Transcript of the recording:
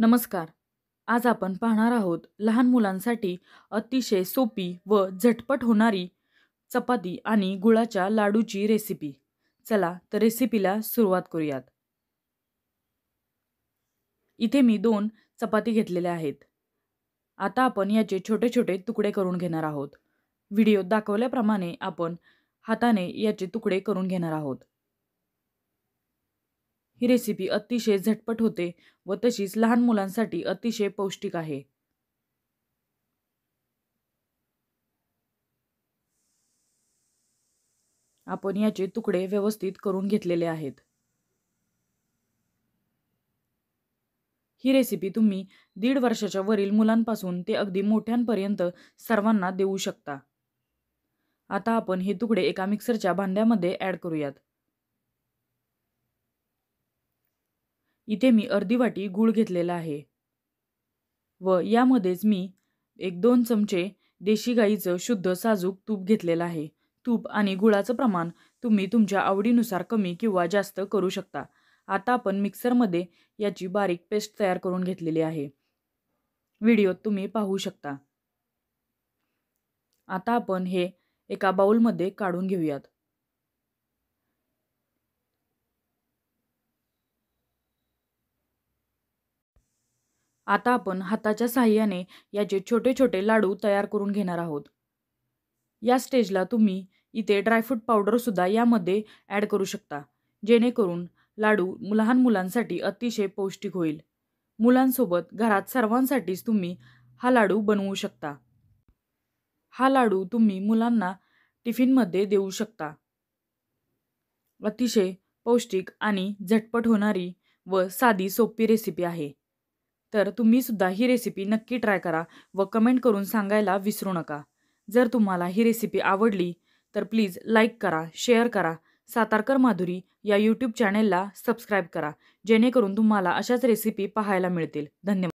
नमस्कार आज आपण पाहणार आहोत लहान मुलांसाठी अतिशय सोपी व झटपट होणारी चपाती आणि गुळाच्या लाडूची रेसिपी चला तर रेसिपीला सुरुवात करूयात इथे मी दोन चपाती घेतलेल्या आहेत आता आपण याचे छोटे छोटे तुकडे करून घेणार आहोत व्हिडिओ दाखवल्याप्रमाणे आपण हाताने याचे तुकडे करून घेणार आहोत ही रेसिपी अतिशय झटपट होते व तशीच लहान मुलांसाठी अतिशय पौष्टिक आहे आपण याचे तुकडे व्यवस्थित करून घेतलेले आहेत ही रेसिपी तुम्ही दीड वर्षाच्या वरील मुलांपासून ते अगदी मोठ्यांपर्यंत सर्वांना देऊ शकता आता आपण हे तुकडे एका मिक्सरच्या भांड्यामध्ये ॲड करूयात इथे मी अर्धी वाटी गूळ घेतलेला आहे व यामध्येच मी एक दोन चमचे देशी गाईचं शुद्ध साजूक तूप घेतलेलं आहे तूप आणि गुळाचं प्रमाण तुम्ही तुमच्या आवडीनुसार कमी किंवा जास्त करू शकता आता आपण मिक्सरमध्ये याची बारीक पेस्ट तयार करून घेतलेली आहे व्हिडिओत तुम्ही पाहू शकता आता आपण हे एका बाऊलमध्ये काढून घेऊयात आता आपण हाताच्या साह्याने याचे छोटे छोटे लाडू तयार करून घेणार आहोत या स्टेजला तुम्ही इथे ड्रायफ्रूट पावडरसुद्धा यामध्ये ॲड करू शकता जेणेकरून लाडू लहान मुलांसाठी अतिशय पौष्टिक होईल मुलांसोबत घरात सर्वांसाठीच तुम्ही हा लाडू बनवू शकता हा लाडू तुम्ही मुलांना टिफिनमध्ये देऊ शकता अतिशय पौष्टिक आणि झटपट होणारी व साधी सोपी रेसिपी आहे तर तुम्ही सुद्धा ही रेसिपी नक्की ट्राय करा व कमेंट करून सांगायला विसरू नका जर तुम्हाला ही रेसिपी आवडली तर प्लीज लाईक करा शेअर करा सातारकर माधुरी या यूट्यूब चॅनेलला सबस्क्राईब करा जेणेकरून तुम्हाला अशाच रेसिपी पाहायला मिळतील धन्यवाद